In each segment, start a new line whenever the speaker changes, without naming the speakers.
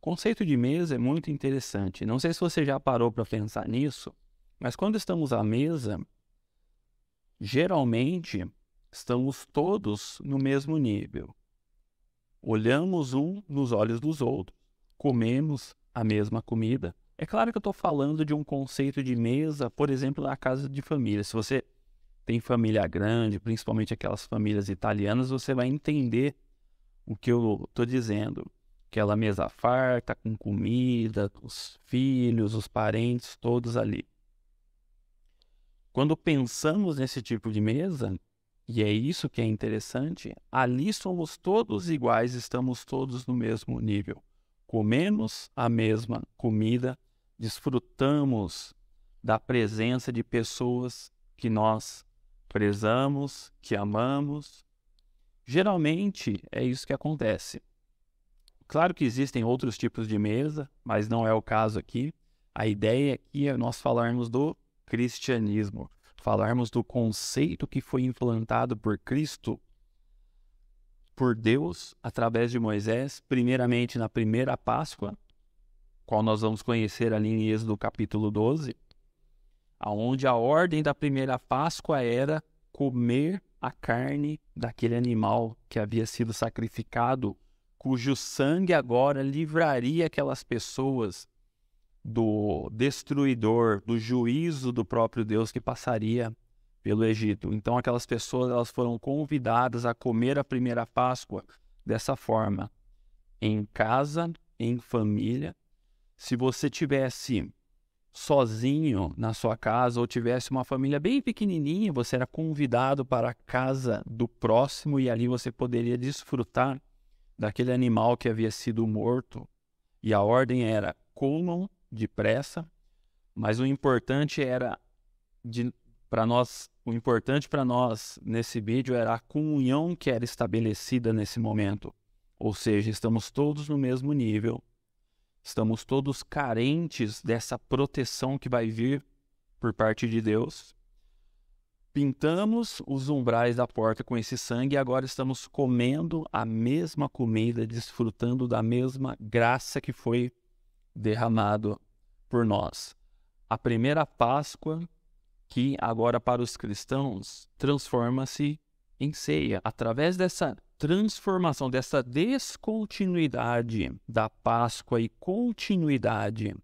Conceito de mesa é muito interessante. Não sei se você já parou para pensar nisso, mas quando estamos à mesa, geralmente estamos todos no mesmo nível. Olhamos um nos olhos dos outros, comemos a mesma comida. É claro que eu estou falando de um conceito de mesa, por exemplo, na casa de família. Se você tem família grande, principalmente aquelas famílias italianas, você vai entender o que eu estou dizendo. Aquela mesa farta, com comida, os filhos, os parentes, todos ali. Quando pensamos nesse tipo de mesa, e é isso que é interessante, ali somos todos iguais, estamos todos no mesmo nível. Comemos a mesma comida, desfrutamos da presença de pessoas que nós prezamos, que amamos. Geralmente é isso que acontece. Claro que existem outros tipos de mesa, mas não é o caso aqui. A ideia aqui é nós falarmos do cristianismo, falarmos do conceito que foi implantado por Cristo, por Deus, através de Moisés, primeiramente na primeira Páscoa, qual nós vamos conhecer ali em Êxodo capítulo 12, aonde a ordem da primeira Páscoa era comer a carne daquele animal que havia sido sacrificado cujo sangue agora livraria aquelas pessoas do destruidor, do juízo do próprio Deus que passaria pelo Egito. Então aquelas pessoas elas foram convidadas a comer a primeira Páscoa dessa forma, em casa, em família. Se você tivesse sozinho na sua casa ou tivesse uma família bem pequenininha, você era convidado para a casa do próximo e ali você poderia desfrutar daquele animal que havia sido morto, e a ordem era comam depressa, mas o importante era para nós, o importante para nós nesse vídeo era a comunhão que era estabelecida nesse momento. Ou seja, estamos todos no mesmo nível. Estamos todos carentes dessa proteção que vai vir por parte de Deus. Pintamos os umbrais da porta com esse sangue e agora estamos comendo a mesma comida, desfrutando da mesma graça que foi derramado por nós. A primeira Páscoa, que agora para os cristãos transforma-se em ceia. Através dessa transformação, dessa descontinuidade da Páscoa e continuidade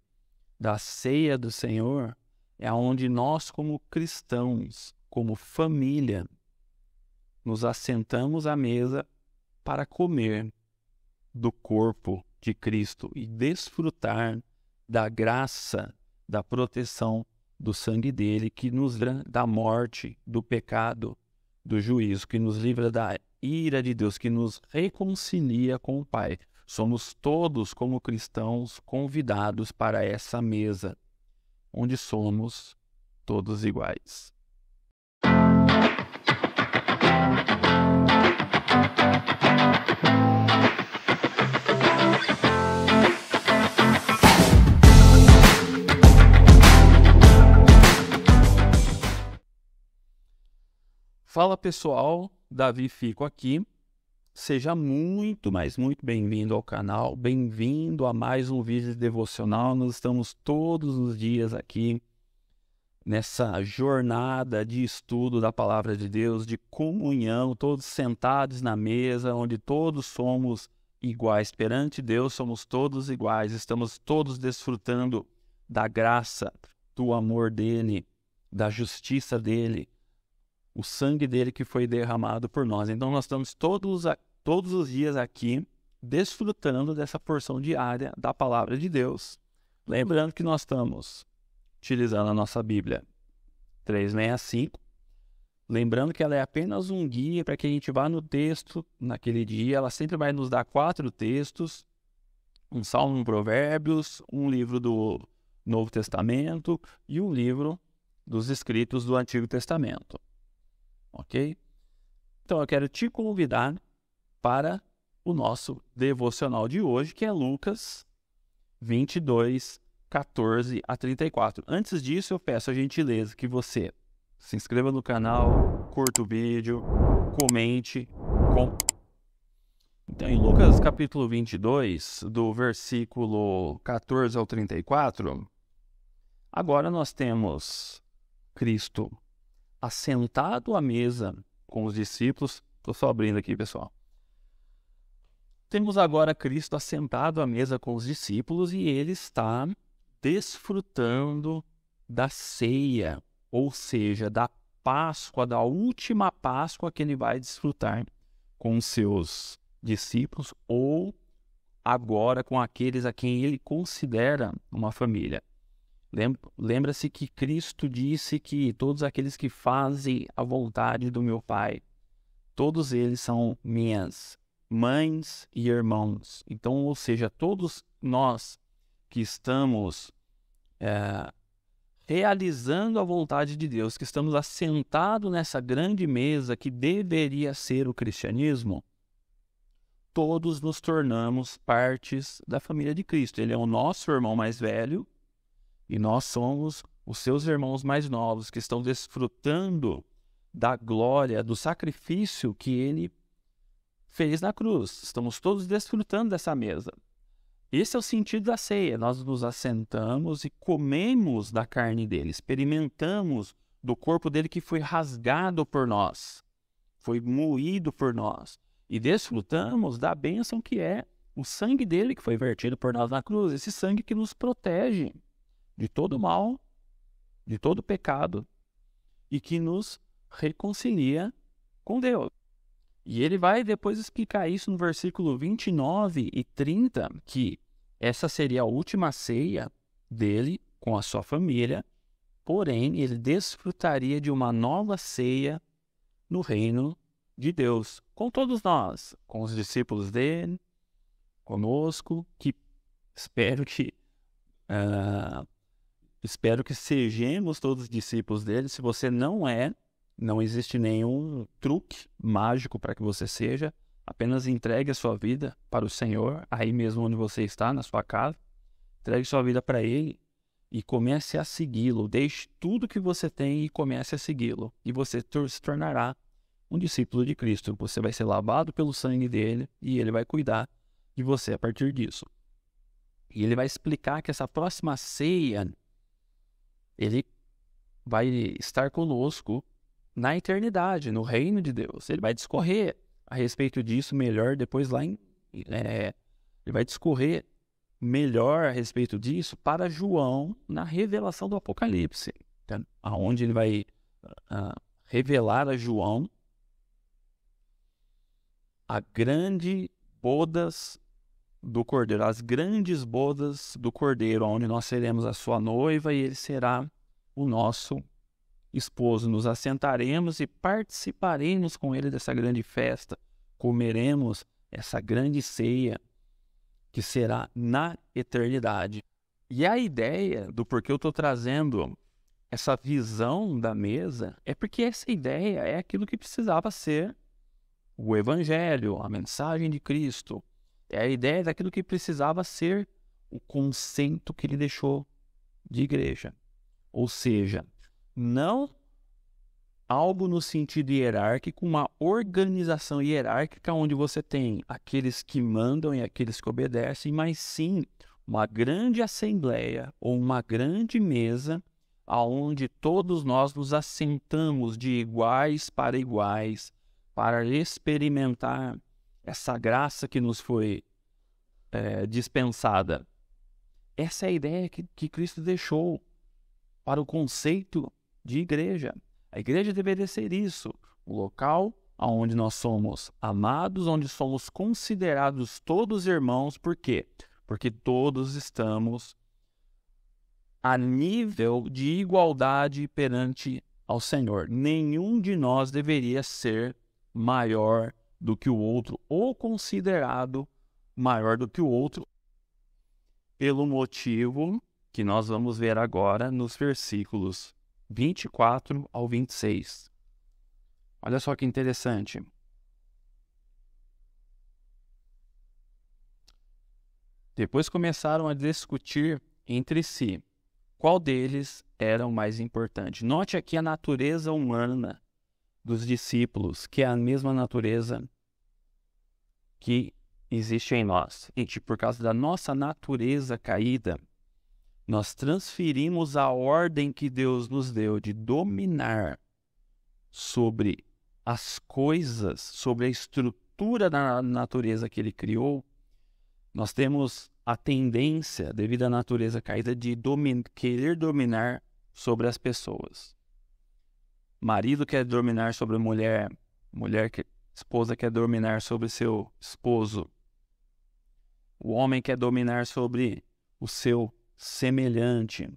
da ceia do Senhor, é onde nós, como cristãos, como família, nos assentamos à mesa para comer do corpo de Cristo e desfrutar da graça, da proteção do sangue dele que nos livra da morte, do pecado, do juízo, que nos livra da ira de Deus, que nos reconcilia com o Pai. Somos todos, como cristãos, convidados para essa mesa, onde somos todos iguais. Fala pessoal, Davi Fico aqui. Seja muito, mas muito bem-vindo ao canal, bem-vindo a mais um vídeo devocional. Nós estamos todos os dias aqui nessa jornada de estudo da palavra de Deus, de comunhão, todos sentados na mesa, onde todos somos iguais perante Deus, somos todos iguais, estamos todos desfrutando da graça, do amor dele, da justiça dele o sangue dele que foi derramado por nós. Então nós estamos todos, todos os dias aqui desfrutando dessa porção diária da palavra de Deus. Lembrando que nós estamos utilizando a nossa Bíblia 365. Lembrando que ela é apenas um guia para que a gente vá no texto naquele dia. Ela sempre vai nos dar quatro textos: um salmo, um provérbios, um livro do Novo Testamento e um livro dos escritos do Antigo Testamento ok? Então eu quero te convidar para o nosso devocional de hoje, que é Lucas 22, 14 a 34. Antes disso, eu peço a gentileza que você se inscreva no canal, curta o vídeo, comente. Com... Então, em Lucas capítulo 22, do versículo 14 ao 34, agora nós temos Cristo assentado à mesa com os discípulos. Estou só abrindo aqui, pessoal. Temos agora Cristo assentado à mesa com os discípulos e ele está desfrutando da ceia, ou seja, da Páscoa, da última Páscoa que ele vai desfrutar com seus discípulos ou agora com aqueles a quem ele considera uma família. Lembra-se que Cristo disse que todos aqueles que fazem a vontade do meu Pai, todos eles são minhas mães e irmãos. Então, ou seja, todos nós que estamos é, realizando a vontade de Deus, que estamos assentados nessa grande mesa que deveria ser o cristianismo, todos nos tornamos partes da família de Cristo. Ele é o nosso irmão mais velho e nós somos os seus irmãos mais novos que estão desfrutando da glória, do sacrifício que ele fez na cruz. Estamos todos desfrutando dessa mesa. Esse é o sentido da ceia. Nós nos assentamos e comemos da carne dele, experimentamos do corpo dele que foi rasgado por nós, foi moído por nós, e desfrutamos da bênção que é o sangue dele que foi vertido por nós na cruz, esse sangue que nos protege de todo mal, de todo pecado, e que nos reconcilia com Deus. E ele vai depois explicar isso no versículo 29 e 30, que essa seria a última ceia dele com a sua família, porém ele desfrutaria de uma nova ceia no reino de Deus, com todos nós, com os discípulos dele, conosco, que espero que uh, Espero que sejamos todos discípulos dele. Se você não é, não existe nenhum truque mágico para que você seja. Apenas entregue a sua vida para o Senhor, aí mesmo onde você está, na sua casa. Entregue sua vida para Ele e comece a segui-lo. Deixe tudo que você tem e comece a segui-lo. E você se tornará um discípulo de Cristo. Você vai ser lavado pelo sangue dele e ele vai cuidar de você a partir disso. E ele vai explicar que essa próxima ceia ele vai estar conosco na eternidade, no reino de Deus. Ele vai discorrer a respeito disso melhor depois lá em. É, ele vai discorrer melhor a respeito disso para João na revelação do Apocalipse, então, aonde ele vai uh, revelar a João a grande bodas do cordeiro, as grandes bodas do cordeiro, onde nós seremos a sua noiva e ele será o nosso esposo. Nos assentaremos e participaremos com ele dessa grande festa, comeremos essa grande ceia que será na eternidade. E a ideia do porquê eu estou trazendo essa visão da mesa é porque essa ideia é aquilo que precisava ser o Evangelho, a mensagem de Cristo é a ideia daquilo que precisava ser o conceito que ele deixou de igreja. Ou seja, não algo no sentido hierárquico, uma organização hierárquica onde você tem aqueles que mandam e aqueles que obedecem, mas sim uma grande assembleia ou uma grande mesa aonde todos nós nos assentamos de iguais para iguais para experimentar essa graça que nos foi é, dispensada. Essa é a ideia que, que Cristo deixou para o conceito de igreja. A igreja deveria ser isso: o local onde nós somos amados, onde somos considerados todos irmãos, por quê? Porque todos estamos a nível de igualdade perante ao Senhor. Nenhum de nós deveria ser maior do que o outro ou considerado maior do que o outro, pelo motivo que nós vamos ver agora nos versículos 24 ao 26. Olha só que interessante. Depois começaram a discutir entre si qual deles era o mais importante. Note aqui a natureza humana dos discípulos, que é a mesma natureza que existe em nós. E que tipo, por causa da nossa natureza caída, nós transferimos a ordem que Deus nos deu de dominar sobre as coisas, sobre a estrutura da natureza que ele criou, nós temos a tendência, devido à natureza caída, de domin querer dominar sobre as pessoas marido quer dominar sobre a mulher, mulher que esposa quer dominar sobre seu esposo. O homem quer dominar sobre o seu semelhante.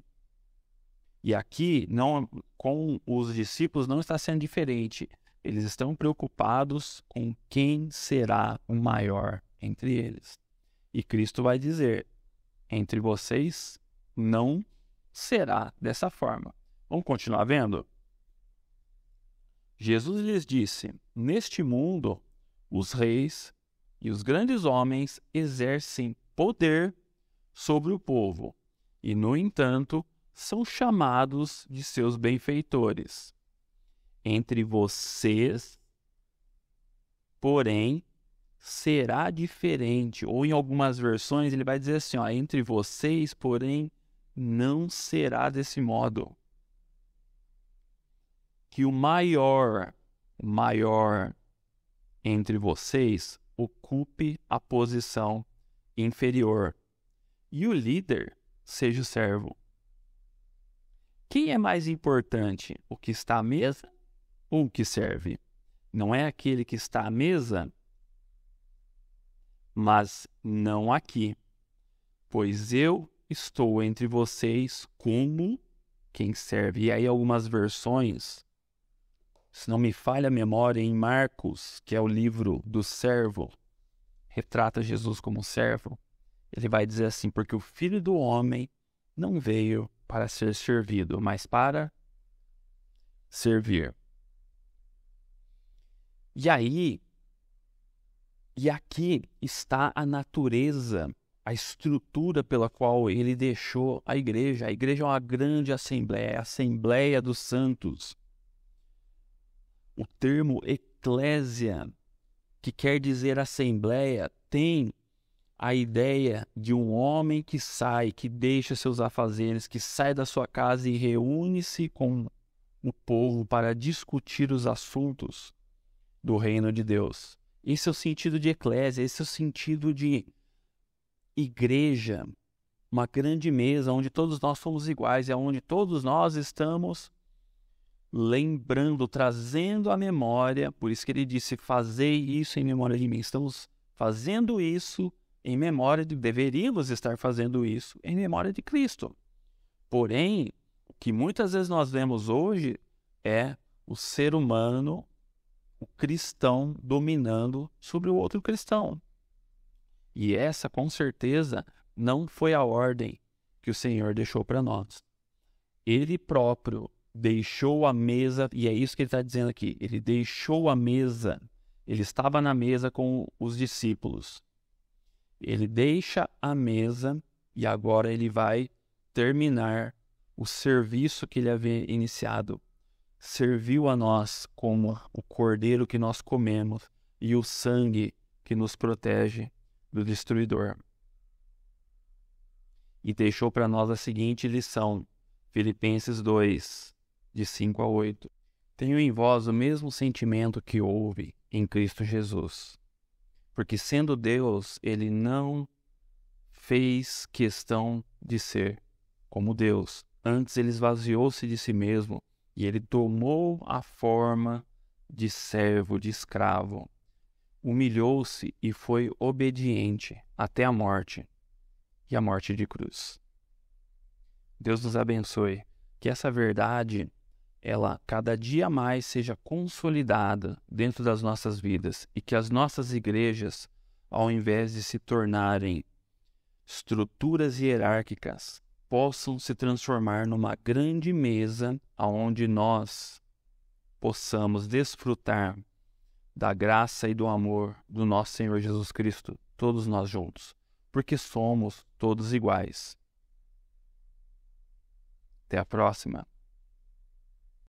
E aqui não com os discípulos não está sendo diferente. Eles estão preocupados com quem será o maior entre eles. E Cristo vai dizer: entre vocês não será dessa forma. Vamos continuar vendo? Jesus lhes disse: Neste mundo, os reis e os grandes homens exercem poder sobre o povo, e, no entanto, são chamados de seus benfeitores. Entre vocês, porém, será diferente. Ou em algumas versões ele vai dizer assim: ó, entre vocês, porém, não será desse modo que o maior, maior entre vocês ocupe a posição inferior e o líder seja o servo. Quem é mais importante, o que está à mesa ou o que serve? Não é aquele que está à mesa, mas não aqui, pois eu estou entre vocês como quem serve. E aí, algumas versões se não me falha a memória, em Marcos, que é o livro do servo, retrata Jesus como servo. Ele vai dizer assim: Porque o filho do homem não veio para ser servido, mas para servir. E aí, e aqui está a natureza, a estrutura pela qual ele deixou a igreja. A igreja é uma grande assembleia, a assembleia dos santos o termo eclésia, que quer dizer assembleia, tem a ideia de um homem que sai, que deixa seus afazeres, que sai da sua casa e reúne-se com o povo para discutir os assuntos do reino de Deus. Esse é o sentido de eclésia, esse é o sentido de igreja, uma grande mesa onde todos nós somos iguais e é onde todos nós estamos lembrando, trazendo à memória, por isso que ele disse: Fazei isso em memória de mim. Estamos fazendo isso em memória de. Deveríamos estar fazendo isso em memória de Cristo. Porém, o que muitas vezes nós vemos hoje é o ser humano, o cristão, dominando sobre o outro cristão. E essa, com certeza, não foi a ordem que o Senhor deixou para nós. Ele próprio deixou a mesa, e é isso que ele está dizendo aqui, ele deixou a mesa, ele estava na mesa com os discípulos. Ele deixa a mesa e agora ele vai terminar o serviço que ele havia iniciado. Serviu a nós como o cordeiro que nós comemos e o sangue que nos protege do destruidor. E deixou para nós a seguinte lição, Filipenses 2, de 5 a 8. Tenho em vós o mesmo sentimento que houve em Cristo Jesus. Porque, sendo Deus, ele não fez questão de ser como Deus. Antes, ele esvaziou-se de si mesmo e ele tomou a forma de servo, de escravo. Humilhou-se e foi obediente até a morte e a morte de cruz. Deus nos abençoe. Que essa verdade ela cada dia mais seja consolidada dentro das nossas vidas e que as nossas igrejas, ao invés de se tornarem estruturas hierárquicas, possam se transformar numa grande mesa aonde nós possamos desfrutar da graça e do amor do nosso Senhor Jesus Cristo, todos nós juntos, porque somos todos iguais. Até a próxima.